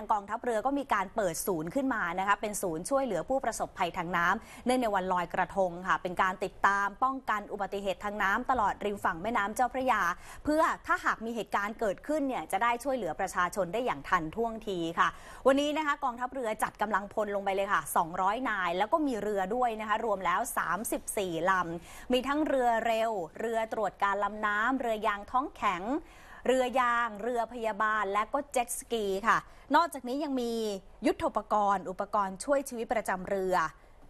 างกองทัพเรือก็มีการเปิดศูนย์ขึ้นมานะคะเป็นศูนย์ช่วยเหลือผู้ประสบภัยทางน้ำเนื่องในวันลอยกระทงค่ะเป็นการติดตามป้องกันอุบัติเหตุทางน้ำตลอดริมฝั่งแม่น้ำเจ้าพระยา เพื่อถ้าหากมีเหตุการณ์เกิดขึ้นเนี่ยจะได้ช่วยเหลือประชาชนได้อย่างทันท่วงทีค่ะ วันนี้นะคะกองทัพเรือจัดกำลังพลลงไปเลยค่ะ 200 นาย แล้วก็มีเรือด้วยนะคะรวมแล้ว 34 ลำ มีทั้งเรือเร็ว เรือตรวจการลำน้ำ เรือยางท้องแข็งเรือยาง เรือพยาบาล และก็เจ็ตสกีค่ะ นอกจากนี้ยังมียุทธปกรณ์ อุปกรณ์ช่วยชีวิตประจำเรือ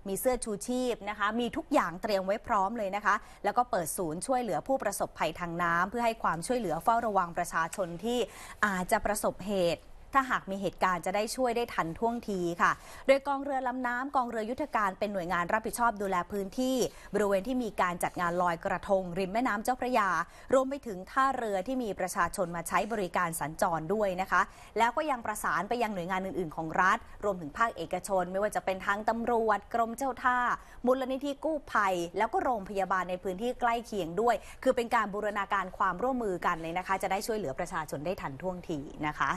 มีเสื้อชูชีพนะคะ มีทุกอย่างเตรียมไว้พร้อมเลยนะคะ แล้วก็เปิดศูนย์ช่วยเหลือผู้ประสบภัยทางน้ำเพื่อให้ความช่วยเหลือเฝ้าระวังประชาชนที่อาจจะประสบเหตุถ้าหากมีเหตุการณ์จะได้ช่วยได้ทันท่วงทีค่ะ โดยกองเรือลำน้ำกองเรือยุทธการ เป็นหน่วยงานรับผิดชอบดูแลพื้นที่บริเวณที่มีการจัดงานลอยกระทง ริมแม่น้ำเจ้าพระยา รวมไปถึงท่าเรือที่มีประชาชนมาใช้บริการสัญจรด้วยนะคะ แล้วก็ยังประสานไปยังหน่วยงานอื่นๆของรัฐ รวมถึงภาคเอกชนไม่ว่าจะเป็นทางตำรวจ กรมเจ้าท่ามูลนิธิกู้ภัย แล้วก็โรงพยาบาลในพื้นที่ใกล้เคียงด้วย คือเป็นการบูรณาการความร่วมมือกันเลยนะคะ จะได้ช่วยเหลือประชาชนได้ทันท่วงทีนะคะ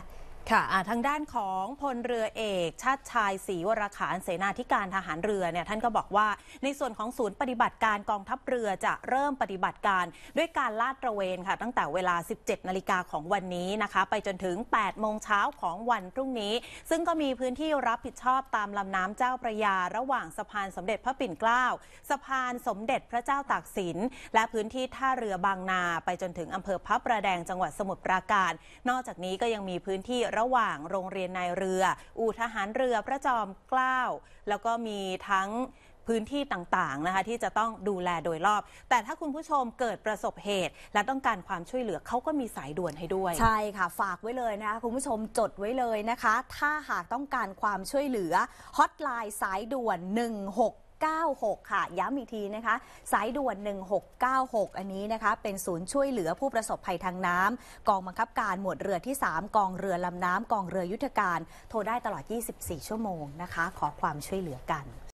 ค่ะทางด้านของพลเรือเอก ชาติชายศรีวรขานเสนาธิการทหารเรือเนี่ยท่านก็บอกว่า ในส่วนของศูนย์ปฏิบัติการกองทัพเรือจะเริ่มปฏิบัติการด้วยการลาดตระเวนค่ะ ตั้งแต่เวลา 17 นาฬิกาของวันนี้นะคะ ไปจนถึง 8 โมงเช้าของวันพรุ่งนี้ ซึ่งก็มีพื้นที่รับผิดชอบตามลำน้ำเจ้าประยาระหว่างสะพานสมเด็จพระปิ่นเกล้า สะพานสมเด็จพระเจ้าตากสินและพื้นที่ท่าเรือบางนา ไปจนถึงอำเภอพระประแดงจังหวัดสมุทรปราการ นอกจากนี้ก็ยังมีพื้นที่ระหว่างโรงเรียนนายเรืออู่ทหารเรือพระจอมเกล้าแล้วก็มีทั้งพื้นที่ต่างๆนะคะ ที่จะต้องดูแลโดยรอบ แต่ถ้าคุณผู้ชมเกิดประสบเหตุ และต้องการความช่วยเหลือเขาก็มีสายด่วนให้ด้วย ใช่ค่ะฝากไว้เลยนะคะคุณผู้ชมจดไว้เลยนะคะ ถ้าหากต้องการความช่วยเหลือฮอตไลน์สายด่วน1 6 1696 ค่ะ ย้ำอีกทีนะคะ สายด่วน 1696 อันนี้นะคะ เป็นศูนย์ช่วยเหลือผู้ประสบภัยทางน้ำกองบังคับการหมวดเรือที่ 3 กองเรือลำน้ำกองเรือยุทธการ โทรได้ตลอด 24 ชั่วโมงนะคะ ขอความช่วยเหลือกัน